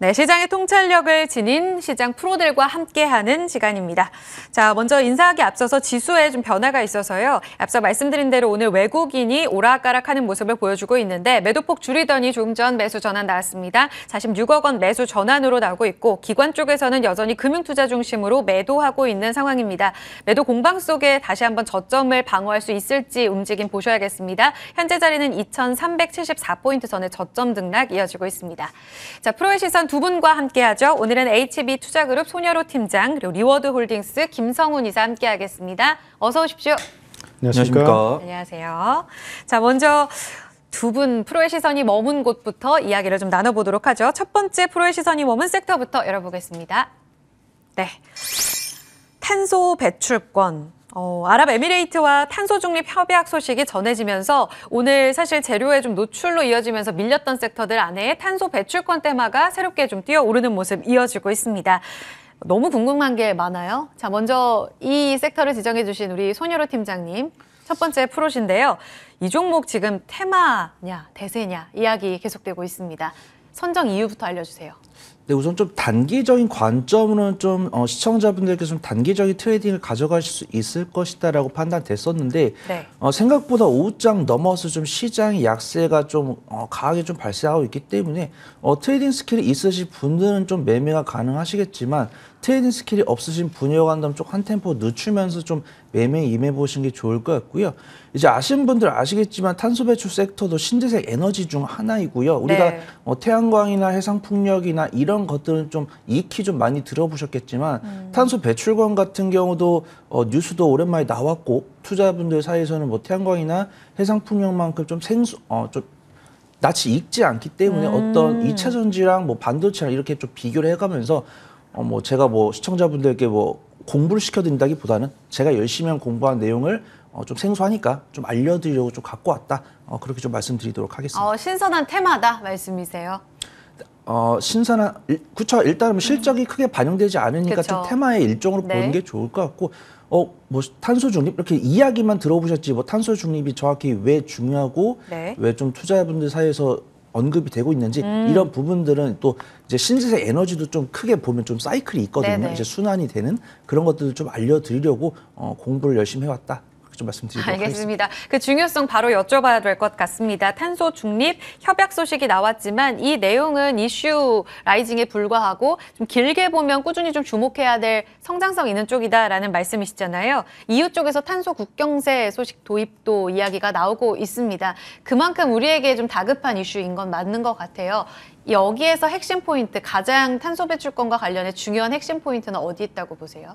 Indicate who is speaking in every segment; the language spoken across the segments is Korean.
Speaker 1: 네, 시장의 통찰력을 지닌 시장 프로들과 함께하는 시간입니다. 자, 먼저 인사하기 앞서서 지수에 좀 변화가 있어서요. 앞서 말씀드린 대로 오늘 외국인이 오락가락하는 모습을 보여주고 있는데 매도폭 줄이더니 조금 전 매수 전환 나왔습니다. 46억 원 매수 전환으로 나오고 있고 기관 쪽에서는 여전히 금융투자 중심으로 매도하고 있는 상황입니다. 매도 공방 속에 다시 한번 저점을 방어할 수 있을지 움직임 보셔야겠습니다. 현재 자리는 2,374포인트 선의 저점 등락 이어지고 있습니다. 자, 프로의 시선 두 분과 함께하죠. 오늘은 HB 투자그룹 소녀로 팀장 그리고 리워드 홀딩스 김성훈 이사 함께하겠습니다. 어서 오십시오. 안녕하십니까. 안녕하세요. 자 먼저 두 분 프로의 시선이 머문 곳부터 이야기를 좀 나눠보도록 하죠. 첫 번째 프로의 시선이 머문 섹터부터 열어보겠습니다. 네. 탄소 배출권, 어, 아랍에미레이트와 탄소 중립 협약 소식이 전해지면서 오늘 사실 재료의 좀 노출로 이어지면서 밀렸던 섹터들 안에 탄소 배출권 테마가 새롭게 좀 뛰어오르는 모습 이어지고 있습니다. 너무 궁금한 게 많아요. 자, 먼저 이 섹터를 지정해 주신 우리 손여로 팀장님. 첫 번째 프로신데요. 이 종목 지금 테마냐, 대세냐 이야기 계속되고 있습니다. 선정 이유부터 알려주세요.
Speaker 2: 네, 우선 좀 단기적인 관점으로는 좀 어, 시청자분들께서 좀 단기적인 트레이딩을 가져가실 수 있을 것이다라고 판단됐었는데 네. 어, 생각보다 오후장 넘어서 좀 시장의 약세가 좀 어, 강하게 좀 발생하고 있기 때문에 어, 트레이딩 스킬이 있으신 분들은 좀 매매가 가능하시겠지만 트레이딩 스킬이 없으신 분이어간다면 좀한 템포 늦추면서 좀 매매 임해 보시는 게 좋을 것 같고요. 이제 아시는 분들 아시겠지만 탄소 배출 섹터도 신재생 에너지 중 하나이고요. 우리가 네. 어, 태양광이나 해상 풍력이나 이런 것들은 좀 익히 좀 많이 들어보셨겠지만 음. 탄소 배출권 같은 경우도 어, 뉴스도 오랜만에 나왔고 투자분들 사이에서는 뭐 태양광이나 해상 풍력만큼 좀 생수 어좀 낯이 익지 않기 때문에 음. 어떤 이차 전지랑 뭐 반도체랑 이렇게 좀 비교를 해가면서 어 뭐 제가 뭐 시청자분들께 뭐 공부를 시켜드린다기보다는 제가 열심히 한 공부한 내용을 어, 좀 생소하니까 좀 알려드리려고 좀 갖고 왔다. 어, 그렇게 좀 말씀드리도록 하겠습니다.
Speaker 1: 어, 신선한 테마다 말씀이세요?
Speaker 2: 어, 신선한, 그쵸. 일단은 뭐 실적이 음. 크게 반영되지 않으니까 그쵸. 좀 테마의 일종으로 네. 보는 게 좋을 것 같고, 어, 뭐 탄소 중립? 이렇게 이야기만 들어보셨지, 뭐 탄소 중립이 정확히 왜 중요하고, 네. 왜좀 투자자분들 사이에서 언급이 되고 있는지 음. 이런 부분들은 또 이제 신재생 에너지도 좀 크게 보면 좀 사이클이 있거든요. 네네. 이제 순환이 되는 그런 것들을 좀 알려드리려고 어, 공부를 열심히 해왔다 좀 말씀드리도록 알겠습니다.
Speaker 1: 하겠습니다. 그 중요성 바로 여쭤봐야 될 것 같습니다. 탄소 중립 협약 소식이 나왔지만 이 내용은 이슈 라이징에 불과하고 좀 길게 보면 꾸준히 좀 주목해야 될 성장성 있는 쪽이다라는 말씀이시잖아요. EU 쪽에서 탄소 국경세 소식 도입도 이야기가 나오고 있습니다. 그만큼 우리에게 좀 다급한 이슈인 건 맞는 것 같아요. 여기에서 핵심 포인트, 가장 탄소 배출권과 관련해 중요한 핵심 포인트는 어디 있다고 보세요?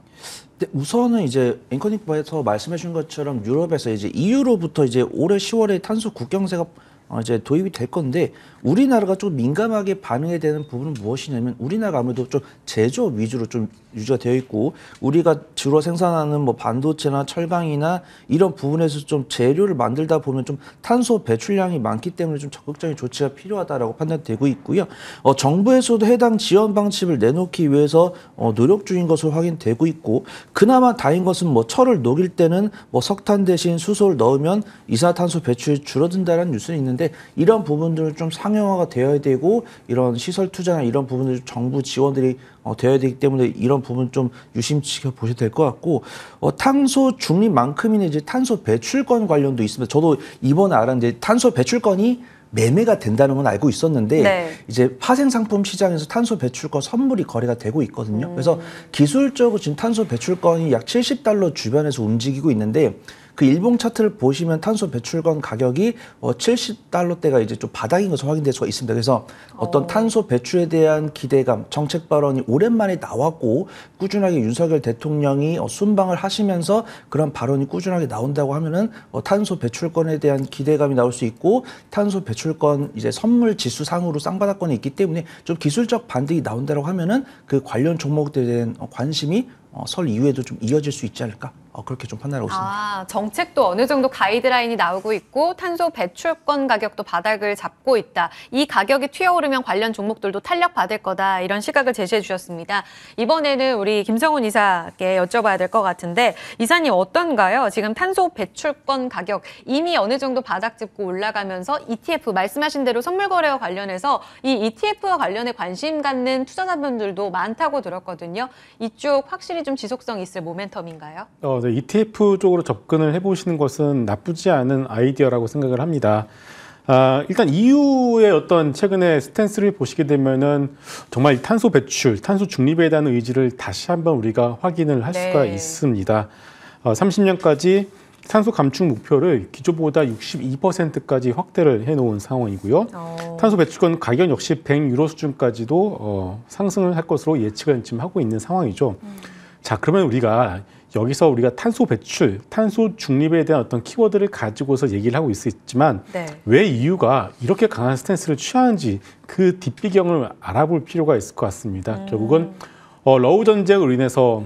Speaker 2: 네, 우선은 이제 앵커님께서 말씀해 주 것처럼 유럽에서 이제 EU로부터 이제 올해 10월에 탄소 국경세가 어, 이제 도입이 될 건데 우리나라가 좀 민감하게 반응해야 되는 부분은 무엇이냐면 우리나라가 아무래도 좀 제조업 위주로 좀 유지가 되어 있고 우리가 주로 생산하는 뭐 반도체나 철강이나 이런 부분에서 좀 재료를 만들다 보면 좀 탄소 배출량이 많기 때문에 좀 적극적인 조치가 필요하다라고 판단되고 있고요. 어, 정부에서도 해당 지원 방침을 내놓기 위해서 어, 노력 중인 것으로 확인되고 있고 그나마 다인 것은 뭐 철을 녹일 때는 뭐 석탄 대신 수소를 넣으면 이산화탄소 배출이 줄어든다는 뉴스는 있는데 근데 이런 부분들을좀 상용화가 되어야 되고 이런 시설 투자나 이런 부분들 정부 지원들이 어, 되어야 되기 때문에 이런 부분 좀유심치켜 보셔도 될 것 같고 어, 탄소 중립만큼이나 이제 탄소 배출권 관련도 있습니다. 저도 이번에 알았는데 탄소 배출권이 매매가 된다는 건 알고 있었는데 네. 이제 파생 상품 시장에서 탄소 배출권 선물이 거래가 되고 있거든요. 음. 그래서 기술적으로 지금 탄소 배출권이 약 70달러 주변에서 움직이고 있는데 그 일봉 차트를 보시면 탄소 배출권 가격이 어 70달러대가 이제 좀 바닥인 것으로 확인될 수가 있습니다. 그래서 어떤 오. 어. 탄소 배출에 대한 기대감, 정책 발언이 오랜만에 나왔고 꾸준하게 윤석열 대통령이 어 순방을 하시면서 그런 발언이 꾸준하게 나온다고 하면은 어 탄소 배출권에 대한 기대감이 나올 수 있고 탄소 배출권 이제 선물 지수 상으로 쌍바닥권이 있기 때문에 좀 기술적 반등이 나온다고 하면은 그 관련 종목들에 대한 어, 관심이 어, 설 이후에도 좀 이어질 수 있지 않을까 어, 그렇게 좀 판단하고 아, 있습니다.
Speaker 1: 아, 정책도 어느 정도 가이드라인이 나오고 있고 탄소 배출권 가격도 바닥을 잡고 있다. 이 가격이 튀어오르면 관련 종목들도 탄력받을 거다. 이런 시각을 제시해 주셨습니다. 이번에는 우리 김성훈 이사께 여쭤봐야 될 것 같은데 이사님 어떤가요? 지금 탄소 배출권 가격 이미 어느 정도 바닥 짚고 올라가면서 ETF 말씀하신 대로 선물 거래와 관련해서 이 ETF와 관련해 관심 갖는 투자자분들도 많다고 들었거든요. 이쪽 확실히 좀 지속성 있을 모멘텀인가요?
Speaker 3: 어, 네, ETF 쪽으로 접근을 해보시는 것은 나쁘지 않은 아이디어라고 생각을 합니다. 아, 일단 EU의 어떤 최근의 스탠스를 보시게 되면은 정말 탄소 배출, 탄소 중립에 대한 의지를 다시 한번 우리가 확인을 할 네. 수가 있습니다. 어, 30년까지 탄소 감축 목표를 기존보다 62%까지 확대를 해놓은 상황이고요. 오. 어. 탄소 배출권 가격 역시 100유로 수준까지도 어, 상승을 할 것으로 예측을 지금 하고 있는 상황이죠. 음. 자, 그러면 우리가 여기서 우리가 탄소 배출, 탄소 중립에 대한 어떤 키워드를 가지고서 얘기를 하고 있었지만 네. 왜이유가 이렇게 강한 스탠스를 취하는지 그 뒷배경을 알아볼 필요가 있을 것 같습니다. 음. 결국은 어, 러우 전쟁으로 인해서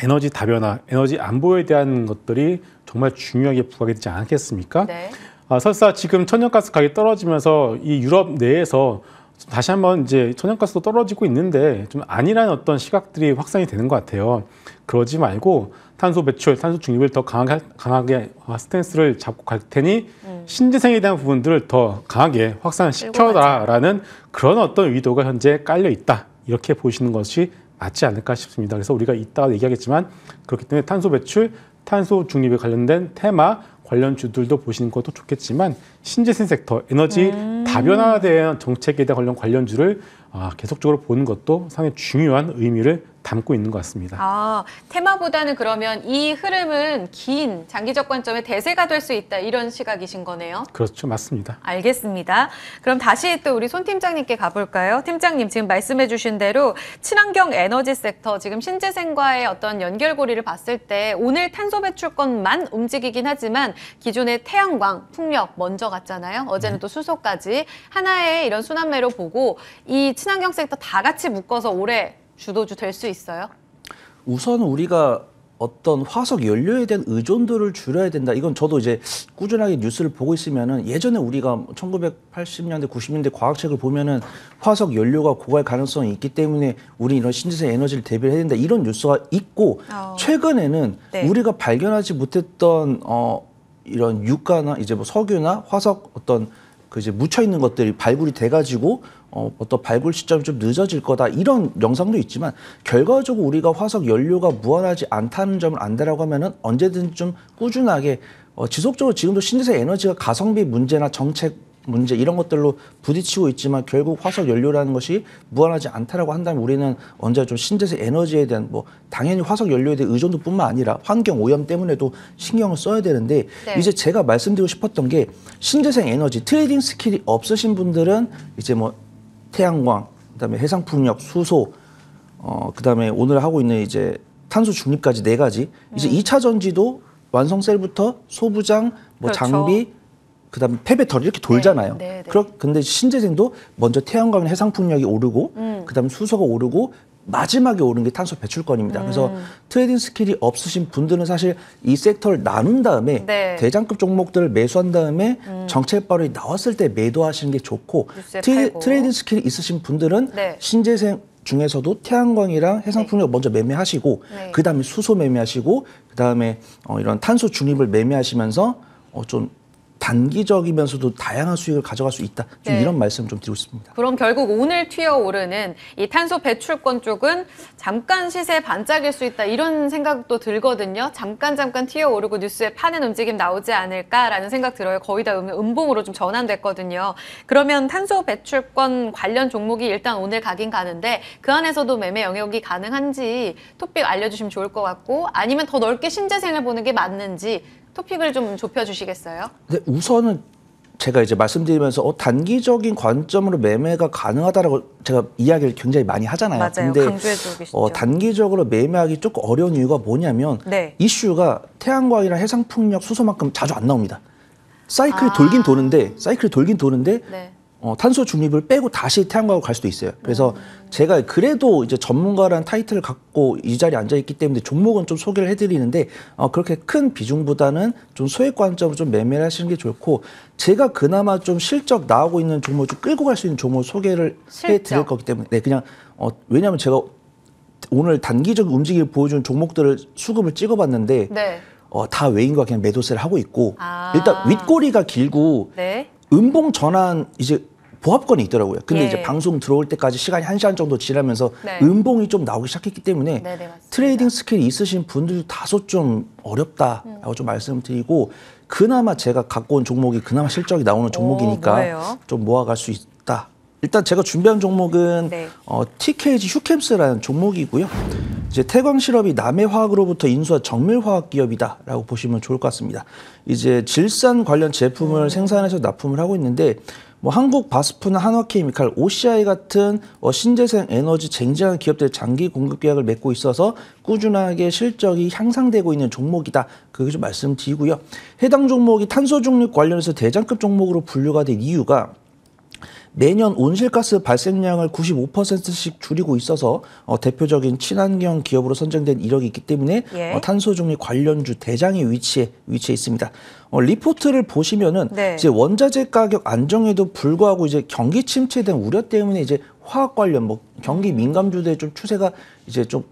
Speaker 3: 에너지 다변화, 에너지 안보에 대한 것들이 정말 중요하게 부각이 되지 않겠습니까? 네. 아, 설사 지금 천연가스 가격이 떨어지면서 이 유럽 내에서 다시 한번 이제 천연가스도 떨어지고 있는데 좀 아니란 어떤 시각들이 확산이 되는 것 같아요. 그러지 말고 탄소 배출, 탄소 중립을 더 강하게, 강하게 스탠스를 잡고 갈 테니 음. 신재생에 대한 부분들을 더 강하게 확산시켜라라는 그런 어떤 의도가 현재 깔려 있다. 이렇게 보시는 것이 맞지 않을까 싶습니다. 그래서 우리가 이따가 얘기하겠지만 그렇기 때문에 탄소 배출, 탄소 중립에 관련된 테마 관련 주들도 보시는 것도 좋겠지만 신재생 섹터, 에너지 음. 다변화에 대한 정책에 대한 관련 관련주를 아, 계속적으로 보는 것도 상당히 중요한 의미를 담고 있는 것 같습니다.
Speaker 1: 아, 테마보다는 그러면 이 흐름은 긴 장기적 관점의 대세가 될 수 있다 이런 시각이신 거네요.
Speaker 3: 그렇죠. 맞습니다.
Speaker 1: 알겠습니다. 그럼 다시 또 우리 손 팀장님께 가볼까요? 팀장님 지금 말씀해 주신 대로 친환경 에너지 섹터 지금 신재생과의 어떤 연결고리를 봤을 때 오늘 탄소 배출권만 움직이긴 하지만 기존의 태양광, 풍력 먼저 갔잖아요. 어제는 네. 또 수소까지 하나의 이런 순환매로 보고 이 친환경 섹터 다 같이 묶어서 올해 주도주 될 수 있어요?
Speaker 2: 우선 우리가 어떤 화석 연료에 대한 의존도를 줄여야 된다. 이건 저도 이제 꾸준하게 뉴스를 보고 있으면은 예전에 우리가 1980년대, 90년대 과학책을 보면은 화석 연료가 고갈 가능성이 있기 때문에 우리 이런 신재생 에너지를 대비해야 를 된다. 이런 뉴스가 있고 어... 최근에는 네. 우리가 발견하지 못했던 어 이런 유가나 이제 뭐 석유나 화석 어떤 그 이제 묻혀 있는 것들이 발굴이 돼 가지고 어, 어떤 뭐 발굴 시점이 좀 늦어질 거다 이런 영상도 있지만 결과적으로 우리가 화석 연료가 무한하지 않다는 점을 안다라고 하면은 언제든 좀 꾸준하게 어, 지속적으로 지금도 신재생 에너지가 가성비 문제나 정책 문제 이런 것들로 부딪히고 있지만 결국 화석 연료라는 것이 무한하지 않다라고 한다면 우리는 언제 좀 신재생 에너지에 대한 뭐 당연히 화석 연료에 대한 의존도뿐만 아니라 환경 오염 때문에도 신경을 써야 되는데 네. 이제 제가 말씀드리고 싶었던 게 신재생 에너지 트레이딩 스킬이 없으신 분들은 이제 뭐 태양광, 그다음에 해상풍력, 수소, 어 그다음에 오늘 하고 있는 이제 탄소 중립까지 네 가지. 이제 네. 이 2차 전지도 완성 셀부터 소부장, 뭐 그렇죠. 장비, 그다음에 폐배터리 이렇게 돌잖아요. 네, 네, 네. 그런 근데 신재생도 먼저 태양광 해상풍력이 오르고, 음. 그다음 에 수소가 오르고, 마지막에 오른 게 탄소 배출권입니다. 음. 그래서 트레이딩 스킬이 없으신 분들은 사실 이 섹터를 나눈 다음에 네. 대장급 종목들을 매수한 다음에 음. 정책 발언이 나왔을 때 매도하시는 게 좋고 트레, 트레이딩 스킬이 있으신 분들은 네. 신재생 중에서도 태양광이랑 해상풍력 네. 먼저 매매하시고 네. 그다음에 수소 매매하시고 그다음에 어, 이런 탄소 중립을 매매하시면서 어, 좀 단기적이면서도 다양한 수익을 가져갈 수 있다. 좀 네. 이런 말씀 좀 드리고 싶습니다.
Speaker 1: 그럼 결국 오늘 튀어 오르는 이 탄소 배출권 쪽은 잠깐 시세 반짝일 수 있다 이런 생각도 들거든요. 잠깐 잠깐 튀어 오르고 뉴스에 파는 움직임 나오지 않을까라는 생각 들어요. 거의 다 음, 봉으로좀 전환됐거든요. 그러면 탄소 배출권 관련 종목이 일단 오늘 가긴 가는데 그 안에서도 매매 영역이 가능한지 토픽 알려주시면 좋을 것 같고 아니면 더 넓게 신재생을 보는 게 맞는지 토픽을 좀 좁혀주시겠어요?
Speaker 2: 네, 우선은 제가 이제 말씀드리면서 어, 단기적인 관점으로 매매가 가능하다라고 제가 이야기를 굉장히 많이 하잖아요. 맞아요. 근데 어, 단기적으로 매매하기 조금 어려운 이유가 뭐냐면 네. 이슈가 태양광이나 해상풍력 수소만큼 자주 안 나옵니다. 사이클이 아. 돌긴 도는데 사이클이 돌긴 도는데 네. 어, 탄소 중립을 빼고 다시 태양광으로 갈 수도 있어요. 그래서 음. 제가 그래도 이제 전문가란 타이틀을 갖고 이 자리에 앉아 있기 때문에 종목은 좀 소개를 해드리는데 어, 그렇게 큰 비중보다는 좀 소액 관점으로 좀 매매를 하시는 게 좋고 제가 그나마 좀 실적 나오고 있는 종목을 좀 끌고 갈 수 있는 종목 소개를 실적. 해드릴 거기 때문에 네, 그냥 어, 왜냐하면 제가 오늘 단기적 움직임을 보여준 종목들을 수급을 찍어봤는데 네. 어, 다 외인과 그냥 매도세를 하고 있고 아. 일단 윗꼬리가 길고 네. 음봉 전환 이제 보합권이 있더라고요. 근데 예. 이제 방송 들어올 때까지 시간이 한시간 정도 지나면서 네. 음봉이 좀 나오기 시작했기 때문에 네네, 네, 트레이딩 스킬이 있으신 분들도 다소 좀 어렵다라고 음. 좀 말씀드리고 그나마 제가 갖고 온 종목이 그나마 실적이 나오는 종목이니까 오, 좀 모아갈 수 있다. 일단 제가 준비한 종목은 네. 어, TKG 휴캠스라는 종목이고요. 이제 태광 실업이 남해 화학으로부터 인수한 정밀 화학 기업이다라고 보시면 좋을 것 같습니다. 이제 질산 관련 제품을 음. 생산해서 납품을 하고 있는데 뭐 한국 바스프나 한화케미칼, OCI 같은 어, 신재생 에너지 쟁쟁한 기업들 장기 공급 계약을 맺고 있어서 꾸준하게 실적이 향상되고 있는 종목이다. 그게 좀 말씀드리고요. 해당 종목이 탄소 중립 관련해서 대장급 종목으로 분류가 된 이유가 매년 온실가스 발생량을 95%씩 줄이고 있어서 어, 대표적인 친환경 기업으로 선정된 이력이 있기 때문에 예. 어, 탄소 중립 관련주 대장의 위치에 위치해 있습니다. 어, 리포트를 보시면은 네. 이제 원자재 가격 안정에도 불구하고 이제 경기 침체된 우려 때문에 이제 화학 관련 뭐 경기 민감주도의좀 추세가 이제 좀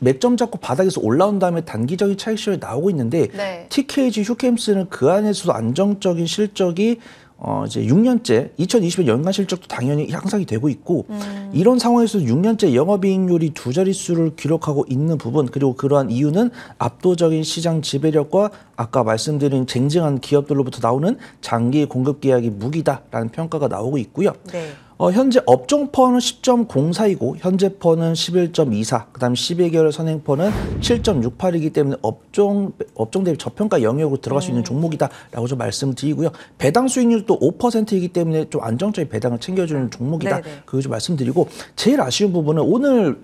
Speaker 2: 맥점 잡고 바닥에서 올라온 다음에 단기적인 차익 실이 나오고 있는데 네. TKG 휴캠스는 그 안에서도 안정적인 실적이 어 이제 6년째 2020년 연간 실적도 당연히 향상이 되고 있고 음. 이런 상황에서 6년째 영업이익률이 두 자릿수를 기록하고 있는 부분 그리고 그러한 이유는 압도적인 시장 지배력과 아까 말씀드린 쟁쟁한 기업들로부터 나오는 장기 공급 계약이 무기다라는 평가가 나오고 있고요. 네. 어, 현재 업종퍼는 1 0 0 4이고 현재 퍼는 11.24, 그다음 에 12개월 선행퍼는 7.68이기 때문에 업종 업종 대비 저평가 영역으로 들어갈 수 있는 네. 종목이다라고 좀 말씀드리고요. 배당 수익률도 5%이기 때문에 좀 안정적인 배당을 챙겨주는 종목이다. 네, 네. 그거 좀 말씀드리고 제일 아쉬운 부분은 오늘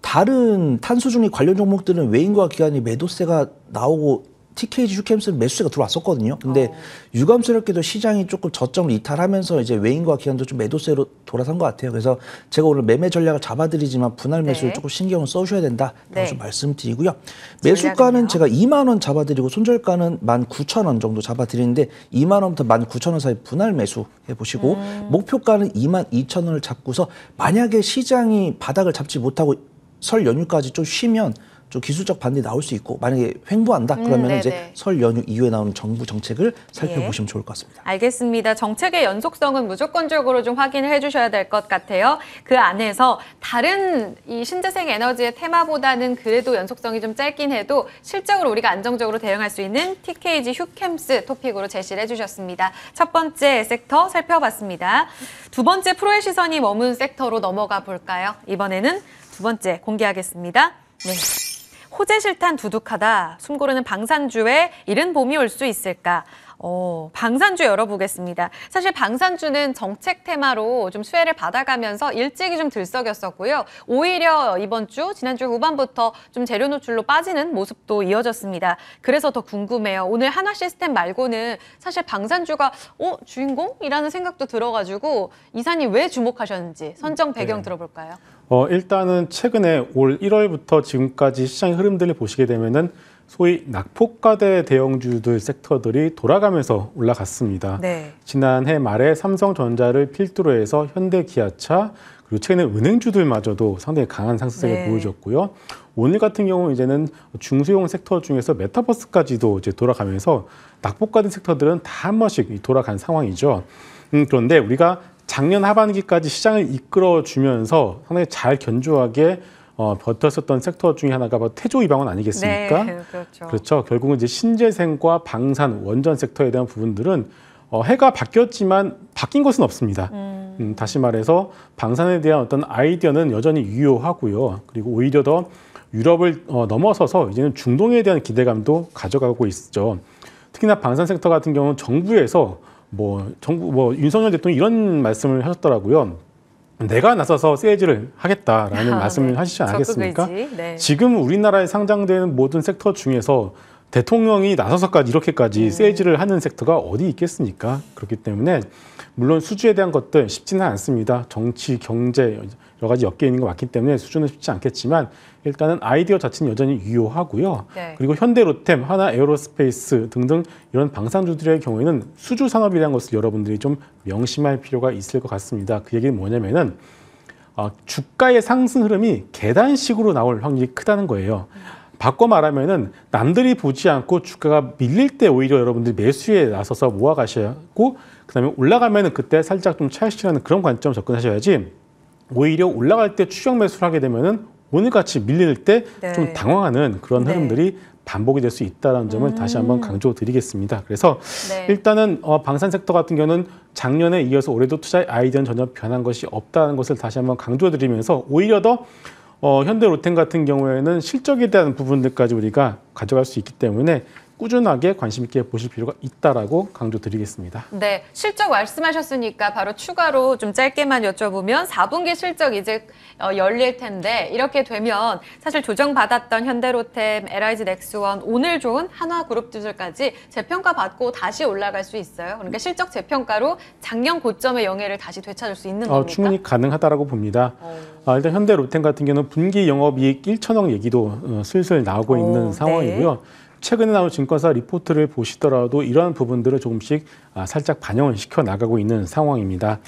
Speaker 2: 다른 탄소 중립 관련 종목들은 외인과 기관이 매도세가 나오고 TKG 휴캠스 매수세가 들어왔었거든요. 근데 어. 유감스럽게도 시장이 조금 저점을 이탈하면서 이제 외인과 기관도 좀 매도세로 돌아선 것 같아요. 그래서 제가 오늘 매매 전략을 잡아드리지만 분할 매수를 네. 조금 신경을 써주셔야 된다. 네. 좀 말씀드리고요. 매수가는 제가 2만 원 잡아드리고 손절가는 1 9천원 정도 잡아드리는데 2만 원부터 1 9천원 사이 분할 매수 해보시고 음. 목표가는 2만 2천 원을 잡고서 만약에 시장이 바닥을 잡지 못하고 설 연휴까지 좀 쉬면 좀 기술적 반대 나올 수 있고 만약에 횡보한다 그러면 음, 네, 이제 네. 설 연휴 이후에 나오는 정부 정책을 예. 살펴보시면 예. 좋을 것 같습니다.
Speaker 1: 알겠습니다. 정책의 연속성은 무조건적으로 좀 확인을 해주셔야 될 것 같아요. 그 안에서 다른 이 신재생 에너지의 테마보다는 그래도 연속성이 좀 짧긴 해도 실적으로 우리가 안정적으로 대응할 수 있는 TKG 휴캠스 토픽으로 제시를 해주셨습니다. 첫 번째 섹터 살펴봤습니다. 두 번째 프로의 시선이 머문 섹터로 넘어가 볼까요? 이번에는 두 번째 공개하겠습니다. 네. 호재 실탄 두둑하다. 숨고르는 방산주에 이른 봄이 올 수 있을까? 어, 방산주 열어보겠습니다. 사실 방산주는 정책 테마로 좀 수혜를 받아가면서 일찍이 좀 들썩였었고요. 오히려 이번 주, 지난주 후반부터 좀 재료 노출로 빠지는 모습도 이어졌습니다. 그래서 더 궁금해요. 오늘 한화 시스템 말고는 사실 방산주가 어, 주인공이라는 생각도 들어가지고 이사님 왜 주목하셨는지 선정 배경 네. 들어볼까요?
Speaker 3: 어, 일단은 최근에 올 1월부터 지금까지 시장의 흐름들을 보시게 되면은 소위 낙폭과대 대형주들 섹터들이 돌아가면서 올라갔습니다. 네. 지난해 말에 삼성전자를 필두로 해서 현대기아차 그리고 최근에 은행주들마저도 상당히 강한 상승세를 네. 보여줬고요. 오늘 같은 경우 이제는 중소형 섹터 중에서 메타버스까지도 이제 돌아가면서 낙폭가된 섹터들은 다 한 번씩 돌아간 상황이죠. 음, 그런데 우리가 작년 하반기까지 시장을 이끌어주면서 상당히 잘 견조하게 어, 버텼었던 섹터 중에 하나가 바로 태조 이방원 아니겠습니까? 네, 그렇죠. 그렇죠. 결국은 이제 신재생과 방산, 원전 섹터에 대한 부분들은 어, 해가 바뀌었지만 바뀐 것은 없습니다. 음. 음, 다시 말해서 방산에 대한 어떤 아이디어는 여전히 유효하고요. 그리고 오히려 더 유럽을 어, 넘어서서 이제는 중동에 대한 기대감도 가져가고 있죠. 특히나 방산 섹터 같은 경우는 정부에서 뭐 정부 뭐 윤석열 대통령 이런 말씀을 하셨더라고요. 내가 나서서 세일즈를 하겠다라는 아, 네. 말씀을 네. 하시지 않겠습니까? 네. 지금 우리나라에 상장되는 모든 섹터 중에서 대통령이 나서서까지 이렇게까지 음. 세일즈를 하는 섹터가 어디 있겠습니까? 그렇기 때문에 물론 수주에 대한 것들 쉽지는 않습니다. 정치, 경제, 여러 가지 엮여 있는 거 맞기 때문에 수준은 쉽지 않겠지만 일단은 아이디어 자체는 여전히 유효하고요. 네. 그리고 현대로템, 하나 에어로스페이스 등등 이런 방산주들의 경우에는 수주 산업이라는 것을 여러분들이 좀 명심할 필요가 있을 것 같습니다. 그 얘기는 뭐냐면은 어, 주가의 상승 흐름이 계단식으로 나올 확률이 크다는 거예요. 바꿔 말하면은 남들이 보지 않고 주가가 밀릴 때 오히려 여러분들이 매수에 나서서 모아가셔야 하고 그다음에 올라가면은 그때 살짝 좀 차익실하는 그런 관점 접근하셔야지 오히려 올라갈 때 추격 매수를 하게 되면은 오늘같이 밀릴 때좀 네. 당황하는 그런 네. 흐름들이 반복이 될 수 있다는 점을 음. 다시 한번 강조드리겠습니다. 그래서 네. 일단은 어, 방산 섹터 같은 경우는 작년에 이어서 올해도 투자의 아이디어는 전혀 변한 것이 없다는 것을 다시 한번 강조드리면서 오히려 더 어, 현대로템 같은 경우에는 실적에 대한 부분들까지 우리가 가져갈 수 있기 때문에 꾸준하게 관심 있게 보실 필요가 있다라고 강조드리겠습니다.
Speaker 1: 네, 실적 말씀하셨으니까 바로 추가로 좀 짧게만 여쭤보면 4분기 실적 이제 어, 열릴 텐데 이렇게 되면 사실 조정받았던 현대로템, LIG 넥스원, 오늘 좋은 한화그룹주들까지 재평가 받고 다시 올라갈 수 있어요. 그러니까 실적 재평가로 작년 고점의 영예를 다시 되찾을 수 있는 어, 겁니까? 어, 충분히
Speaker 3: 가능하다고 봅니다. 어... 아, 일단 현대로템 같은 경우는 분기 영업이익 1천억 얘기도 어, 슬슬 나오고 어, 있는 네. 상황이고요. 네. 최근에 나온 증권사 리포트를 보시더라도 이러한 부분들을 조금씩 아, 살짝 반영을 시켜 나가고 있는 상황입니다.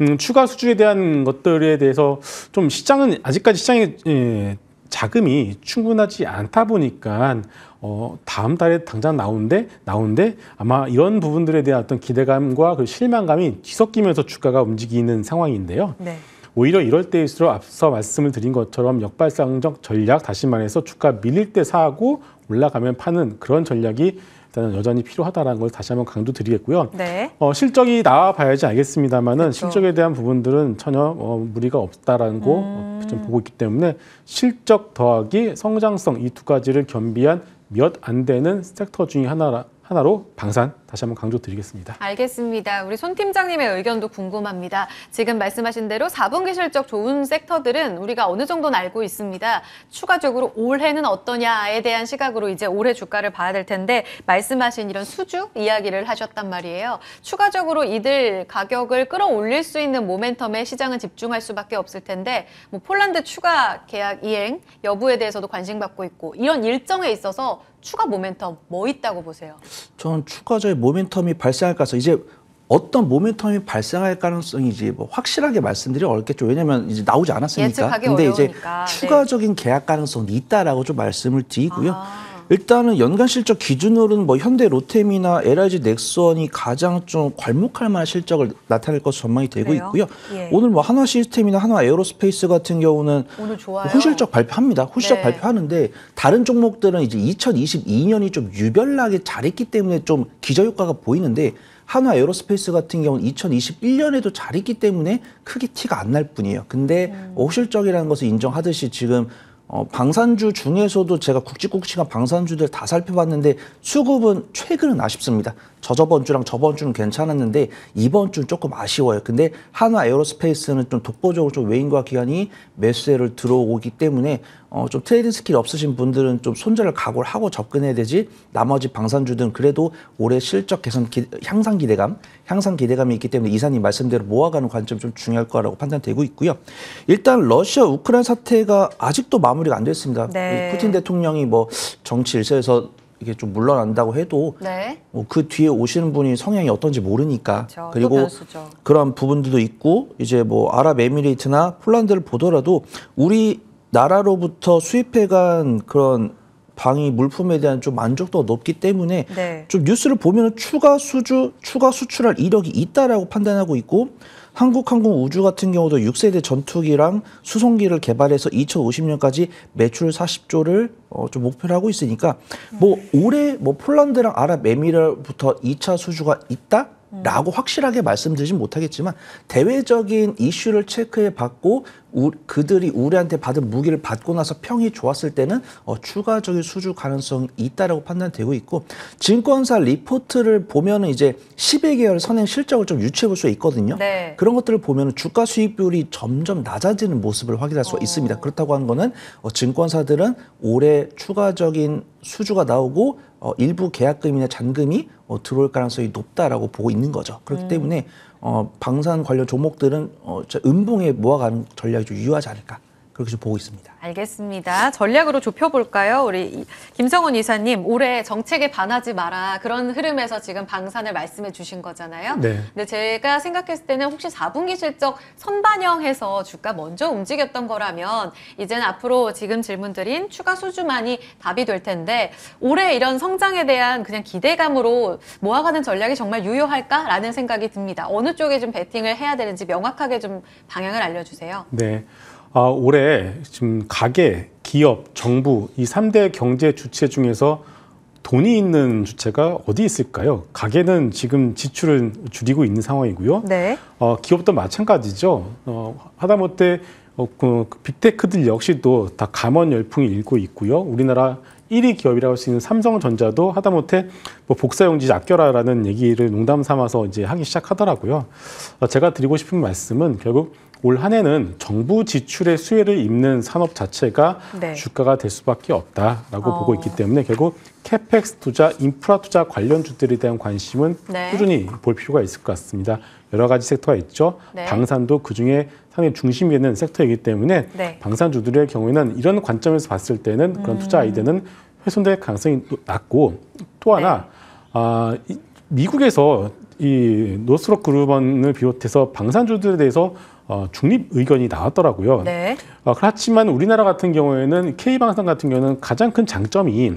Speaker 3: 음, 추가 수주에 대한 것들에 대해서 좀 시장은 아직까지 시장의 예, 자금이 충분하지 않다 보니까 어, 다음 달에 당장 나오데나오데 아마 이런 부분들에 대한 어떤 기대감과 그 실망감이 뒤섞이면서 주가가 움직이는 상황인데요. 네. 오히려 이럴 때일수록 앞서 말씀을 드린 것처럼 역발상적 전략 다시 말해서 주가 밀릴 때 사고 올라가면 파는 그런 전략이 일단은 여전히 필요하다라는 걸 다시 한번 강조드리겠고요. 네. 어, 실적이 나와봐야지 알겠습니다만은 그렇죠. 실적에 대한 부분들은 전혀 어, 무리가 없다라는 거 음. 어, 좀 보고 있기 때문에 실적 더하기 성장성 이 두 가지를 겸비한 몇 안 되는 섹터 중의 하나 라 하나로 방산 다시 한번 강조드리겠습니다.
Speaker 1: 알겠습니다. 우리 손 팀장님의 의견도 궁금합니다. 지금 말씀하신 대로 4분기 실적 좋은 섹터들은 우리가 어느 정도는 알고 있습니다. 추가적으로 올해는 어떠냐에 대한 시각으로 이제 올해 주가를 봐야 될 텐데 말씀하신 이런 수주 이야기를 하셨단 말이에요. 추가적으로 이들 가격을 끌어올릴 수 있는 모멘텀에 시장은 집중할 수밖에 없을 텐데 뭐 폴란드 추가 계약 이행 여부에 대해서도 관심 받고 있고 이런 일정에 있어서 추가 모멘텀 뭐 있다고 보세요?
Speaker 2: 저는 추가적인 모멘텀이 발생할 까 해서 이제 어떤 모멘텀이 발생할 가능성이지 뭐 확실하게 말씀드리 기 어렵겠죠. 왜냐면 하 이제 나오지 않았으니까. 근데 어려우니까. 이제 네. 추가적인 계약 가능성이 있다라고 좀 말씀을 드리고요. 아. 일단은 연간 실적 기준으로는 뭐 현대 로템이나 LG 넥슨이 가장 좀 괄목할 만한 실적을 나타낼 것으로 전망이 되고 그래요? 있고요. 예. 오늘 뭐 한화 시스템이나 한화 에어로스페이스 같은 경우는
Speaker 1: 뭐 후실적
Speaker 2: 발표합니다. 후실적 네. 발표하는데 다른 종목들은 이제 2022년이 좀 유별나게 잘했기 때문에 좀 기저효과가 보이는데 한화 에어로스페이스 같은 경우는 2021년에도 잘했기 때문에 크게 티가 안 날 뿐이에요. 근데 음. 뭐 후실적이라는 것을 인정하듯이 지금 어, 방산주 중에서도 제가 국지국지한 방산주들 다 살펴봤는데 수급은 최근은 아쉽습니다. 저저번 주랑 저번 주는 괜찮았는데 이번 주는 조금 아쉬워요. 근데 한화 에어로스페이스는 좀 독보적으로 좀 외인과 기관이 매수세를 들어오기 때문에 어, 좀 트레이딩 스킬이 없으신 분들은 좀 손절을 각오를 하고 접근해야 되지 나머지 방산주들은 그래도 올해 실적 개선 기, 향상 기대감 향상 기대감이 있기 때문에 이사님 말씀대로 모아가는 관점 이좀 중요할 거라고 판단되고 있고요. 일단 러시아 우크라이나 사태가 아직도 마무리가 안 됐습니다. 네. 푸틴 대통령이 뭐 정치 일선에서 이게 좀 물러난다고 해도 네. 뭐그 뒤에 오시는 분이 성향이 어떤지 모르니까 그렇죠. 그리고 그런 부분들도 있고 이제 뭐아랍에미리트나 폴란드를 보더라도 우리 나라로부터 수입해간 그런 방위 물품에 대한 좀 만족도가 높기 때문에 네. 좀 뉴스를 보면 추가 수주 추가 수출할 이력이 있다라고 판단하고 있고 한국항공 우주 같은 경우도 6세대 전투기랑 수송기를 개발해서 2050년까지 매출 40조를 어, 좀 목표로 하고 있으니까 뭐 올해 뭐 폴란드랑 아랍에미레부터 2차 수주가 있다? 라고 확실하게 말씀드리진 못하겠지만 대외적인 이슈를 체크해 봤고 우, 그들이 우리한테 받은 무기를 받고 나서 평이 좋았을 때는 어, 추가적인 수주 가능성이 있다라고 판단되고 있고 증권사 리포트를 보면은 이제 1 0개월 선행 실적을 좀 유추해 볼 수 있거든요. 네. 그런 것들을 보면은 주가 수익률이 점점 낮아지는 모습을 확인할 수가 어. 있습니다. 그렇다고 한 거는 어, 증권사들은 올해 추가적인 수주가 나오고 어, 일부 계약금이나 잔금이 어, 들어올 가능성이 높다라고 보고 있는 거죠. 그렇기 음. 때문에 어, 방산 관련 종목들은 어, 음봉에 모아가는 전략이 좀 유효하지 않을까 그렇게 보고 있습니다.
Speaker 1: 알겠습니다. 전략으로 좁혀볼까요? 우리 김성훈 이사님, 올해 정책에 반하지 마라. 그런 흐름에서 지금 방산을 말씀해 주신 거잖아요. 네. 근데 제가 생각했을 때는 혹시 4분기 실적 선반영해서 주가 먼저 움직였던 거라면 이제는 앞으로 지금 질문드린 추가 수주만이 답이 될 텐데 올해 이런 성장에 대한 그냥 기대감으로 모아가는 전략이 정말 유효할까라는 생각이 듭니다. 어느 쪽에 좀 베팅을 해야 되는지 명확하게 좀 방향을 알려주세요.
Speaker 3: 네. 아, 올해 지금 가계, 기업, 정부 이3대 경제 주체 중에서 돈이 있는 주체가 어디 있을까요? 가계는 지금 지출을 줄이고 있는 상황이고요. 네. 어, 기업도 마찬가지죠. 어, 하다못해 어, 그, 그 빅테크들 역시도 다 감원 열풍이 일고 있고요. 우리나라 1위 기업이라고 할 수 있는 삼성전자도 하다못해 뭐 복사용지 아껴라라는 얘기를 농담 삼아서 이제 하기 시작하더라고요. 어, 제가 드리고 싶은 말씀은 결국 올한 해는 정부 지출의 수혜를 입는 산업 자체가 네. 주가가 될 수밖에 없다라고 어. 보고 있기 때문에 결국 캐펙스 투자, 인프라 투자 관련주들에 대한 관심은 네. 꾸준히 볼 필요가 있을 것 같습니다. 여러 가지 섹터가 있죠. 네. 방산도 그중에 상당 중심이 있는 섹터이기 때문에 네. 방산주들의 경우에는 이런 관점에서 봤을 때는 그런 투자 음. 아이디어는 훼손될 가능성이 낮고 또 하나 네. 아, 미국에서 이 노스록 그룹원을 비롯해서 방산주들에 대해서 어, 중립 의견이 나왔더라고요. 네. 어, 그렇지만 우리나라 같은 경우에는 K방송 같은 경우는 가장 큰 장점이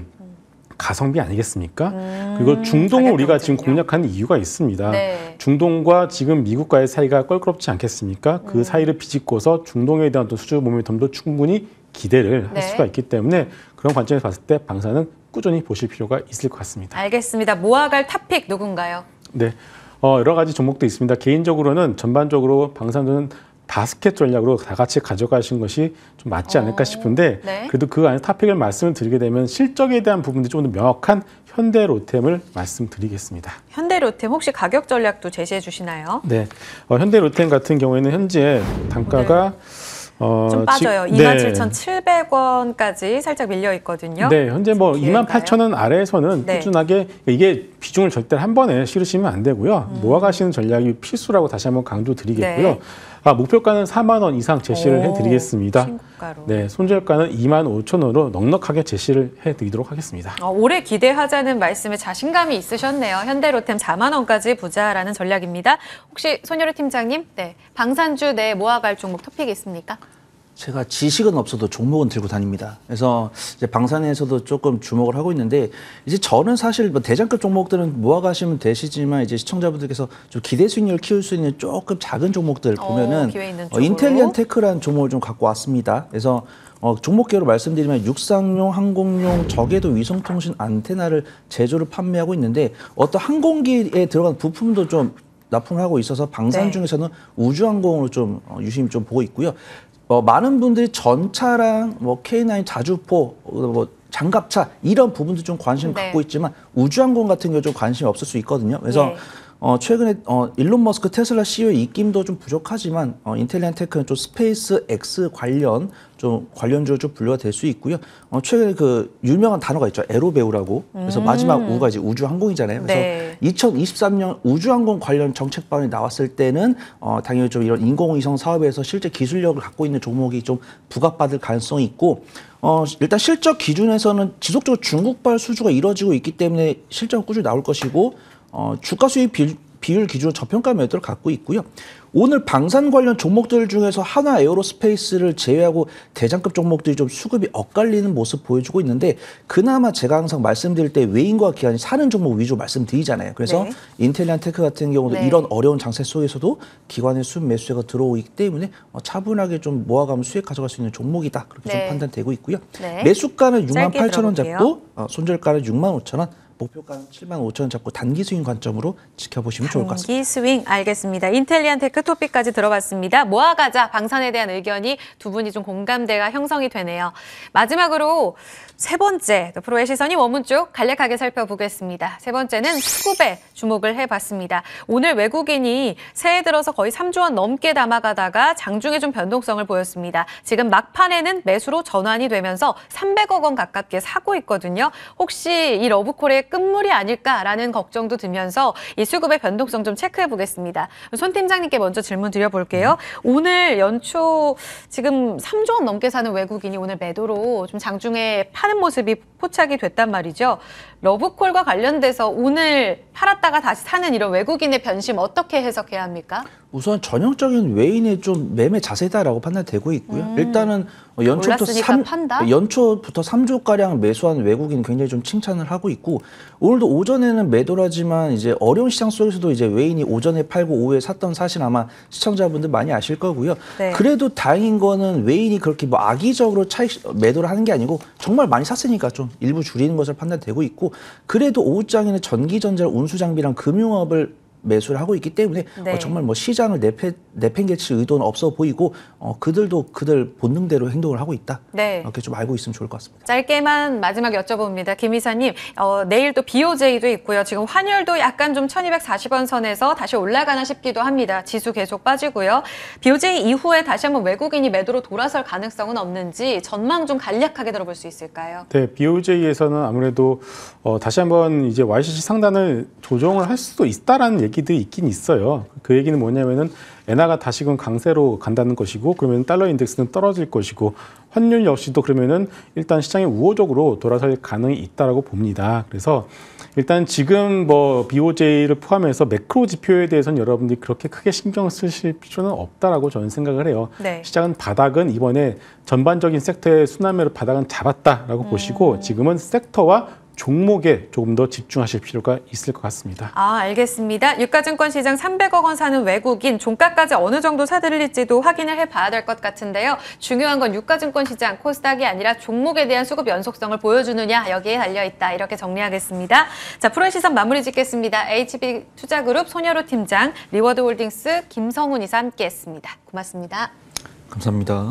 Speaker 3: 가성비 아니겠습니까? 음, 그리고 중동을 우리가 지금 공략하는 이유가 있습니다. 네. 중동과 지금 미국과의 사이가 껄끄럽지 않겠습니까? 그 음. 사이를 비집고서 중동에 대한 또 수주 모멘텀도 충분히 기대를 네. 할 수가 있기 때문에 그런 관점에서 봤을 때 방사는 꾸준히 보실 필요가 있을 것 같습니다.
Speaker 1: 알겠습니다. 모아갈 탑픽 누군가요?
Speaker 3: 네. 어, 여러 가지 종목도 있습니다. 개인적으로는 전반적으로 방산은 다스켓 전략으로 다 같이 가져가신 것이 좀 맞지 않을까 어. 싶은데 네. 그래도 그 안에 타픽을 말씀을 드리게 되면 실적에 대한 부분도 좀더 명확한 현대 로템을 말씀드리겠습니다.
Speaker 1: 현대 로템 혹시 가격 전략도 제시해 주시나요?
Speaker 3: 네, 어, 현대 로템 같은 경우에는 현재 단가가 네. 어, 좀 빠져요. 지,
Speaker 1: 27,700원까지 네. 살짝 밀려 있거든요.
Speaker 3: 네, 현재 뭐 28,000원 아래에서는 네. 꾸준하게 이게 비중을 절대 한 번에 실으시면 안 되고요. 음. 모아가시는 전략이 필수라고 다시 한번 강조드리겠고요. 네. 아, 목표가는 4만 원 이상 제시를 오, 해드리겠습니다. 신고가로. 네, 손절가는 2만 5천 원으로 넉넉하게 제시를 해드리도록 하겠습니다.
Speaker 1: 어, 올해 기대하자는 말씀에 자신감이 있으셨네요. 현대로템 4만 원까지 부자라는 전략입니다. 혹시 손여루 팀장님, 네, 방산주 내 모아갈 종목 토픽 있습니까?
Speaker 2: 제가 지식은 없어도 종목은 들고 다닙니다. 그래서 이제 방산에서도 조금 주목을 하고 있는데 이제 저는 사실 뭐 대장급 종목들은 모아가시면 되시지만 이제 시청자분들께서 좀 기대 수익률 키울 수 있는 조금 작은 종목들 어, 보면은 어, 인텔리언 테크라는 종목을 좀 갖고 왔습니다. 그래서 어, 종목계로 말씀드리면 육상용, 항공용, 저궤도 위성통신 안테나를 제조를 판매하고 있는데 어떤 항공기에 들어간 부품도 좀 납품을 하고 있어서 방산 네. 중에서는 우주항공으로 좀 어, 유심히 좀 보고 있고요. 어, 많은 분들이 전차랑 뭐 K9 자주포 뭐 장갑차 이런 부분도 좀 관심 을 네. 갖고 있지만 우주항공 같은 경우 좀 관심이 없을 수 있거든요. 그래서 네. 어, 최근에 어, 일론 머스크 테슬라 CEO의 입김도 좀 부족하지만 어, 인텔리안 테크는 좀 스페이스 X 관련 좀 관련주로 좀 분류가 될 수 있고요. 어, 최근에 그 유명한 단어가 있죠. 에로배우라고. 그래서 음. 마지막 우가 이제 우주항공이잖아요. 그래서 네. 2023년 우주항공 관련 정책반이 나왔을 때는 어, 당연히 좀 이런 인공위성 사업에서 실제 기술력을 갖고 있는 종목이 좀 부각받을 가능성이 있고 어, 일단 실적 기준에서는 지속적으로 중국발 수주가 이뤄지고 있기 때문에 실적은 꾸준히 나올 것이고 어, 주가 수익 비, 비율 기준으로 저평가 매도를 갖고 있고요. 오늘 방산 관련 종목들 중에서 하나 에어로스페이스를 제외하고 대장급 종목들이 좀 수급이 엇갈리는 모습 보여주고 있는데 그나마 제가 항상 말씀드릴 때 외인과 기관이 사는 종목 위주 말씀드리잖아요. 그래서 네. 인텔리안 테크 같은 경우도 네. 이런 어려운 장세 속에서도 기관의 순 매수세가 들어오기 때문에 어, 차분하게 좀 모아가면 수익 가져갈 수 있는 종목이다. 그렇게 네. 좀 판단되고 있고요. 네. 매수가는 6만 8천 원 잡고 어, 손절가는 6만 5천 원 목표가는 7만 5천 원 잡고 단기 스윙 관점으로 지켜보시면 좋을 것 같습니다.
Speaker 1: 단기 수익 알겠습니다. 인텔리안 테크 토픽까지 들어봤습니다. 모아가자 방산에 대한 의견이 두 분이 좀 공감대가 형성이 되네요. 마지막으로 세 번째 프로의 시선이 원문 쪽 간략하게 살펴보겠습니다. 세 번째는 수급에 주목을 해봤습니다. 오늘 외국인이 새해 들어서 거의 3조 원 넘게 담아가다가 장중에 좀 변동성을 보였습니다. 지금 막판에는 매수로 전환이 되면서 300억 원 가깝게 사고 있거든요. 혹시 이 러브콜의 끝물이 아닐까라는 걱정도 들면서 이 수급의 변동성 좀 체크해 보겠습니다. 손 팀장님께 먼저 질문 드려볼게요. 오늘 연초 지금 3조 원 넘게 사는 외국인이 오늘 매도로 좀 장중에 파는 모습이 포착이 됐단 말이죠. 러브콜과 관련돼서 오늘 팔았다가 다시 사는 이런 외국인의 변심 어떻게 해석해야 합니까?
Speaker 2: 우선 전형적인 외인의 좀 매매 자세다라고 판단되고 있고요. 음. 일단은 어, 연초부터 3, 판다? 연초부터 3조 가량 매수한 외국인 굉장히 좀 칭찬을 하고 있고 오늘도 오전에는 매도라지만 이제 어려운 시장 속에서도 이제 외인이 오전에 팔고 오후에 샀던 사실 아마 시청자분들 많이 아실 거고요. 네. 그래도 다행인 거는 외인이 그렇게 뭐 악의적으로 차익 매도를 하는 게 아니고 정말 많이 샀으니까 좀 일부 줄이는 것을 판단되고 있고 그래도 오후장에는 전기전자 운수장비랑 금융업을 매수를 하고 있기 때문에 어, 네. 어, 정말 뭐 시장을 내팽, 내팽개칠 의도는 없어 보이고 어, 그들도 그들 본능대로 행동을 하고 있다. 네. 이렇게 좀 알고 있으면 좋을 것 같습니다.
Speaker 1: 짧게만 마지막 여쭤봅니다. 김 이사님, 어, 내일 또 BOJ도 있고요. 지금 환율도 약간 좀 1240원 선에서 다시 올라가나 싶기도 합니다. 지수 계속 빠지고요. BOJ 이후에 다시 한번 외국인이 매도로 돌아설 가능성은 없는지 전망 좀 간략하게 들어볼 수 있을까요?
Speaker 3: 네, BOJ에서는 아무래도 어, 다시 한번 이제 YCC 상단을 조정을 할 수도 있다라는 얘기 얘기도 있긴 있어요. 그 얘기는 뭐냐면은 엔화가 다시금 강세로 간다는 것이고 그러면 달러 인덱스는 떨어질 것이고 환율 역시도 그러면은 일단 시장이 우호적으로 돌아설 가능이 있다라고 봅니다. 그래서 일단 지금 뭐 BOJ를 포함해서 매크로 지표에 대해서는 여러분들이 그렇게 크게 신경 쓰실 필요는 없다라고 저는 생각을 해요. 네. 시장은 바닥은 이번에 전반적인 섹터의 순환매로 바닥은 잡았다라고 음. 보시고 지금은 섹터와 종목에 조금 더 집중하실 필요가 있을 것 같습니다.
Speaker 1: 아, 알겠습니다. 유가증권 시장 300억 원 사는 외국인 종가까지 어느 정도 사들일지도 확인을 해봐야 될 것 같은데요. 중요한 건 유가증권 시장 코스닥이 아니라 종목에 대한 수급 연속성을 보여주느냐 여기에 달려있다. 이렇게 정리하겠습니다. 자, 프론 시선 마무리 짓겠습니다. HB투자그룹 손여로 팀장, 리워드홀딩스 김성훈 이사 함께했습니다. 고맙습니다.
Speaker 2: 감사합니다.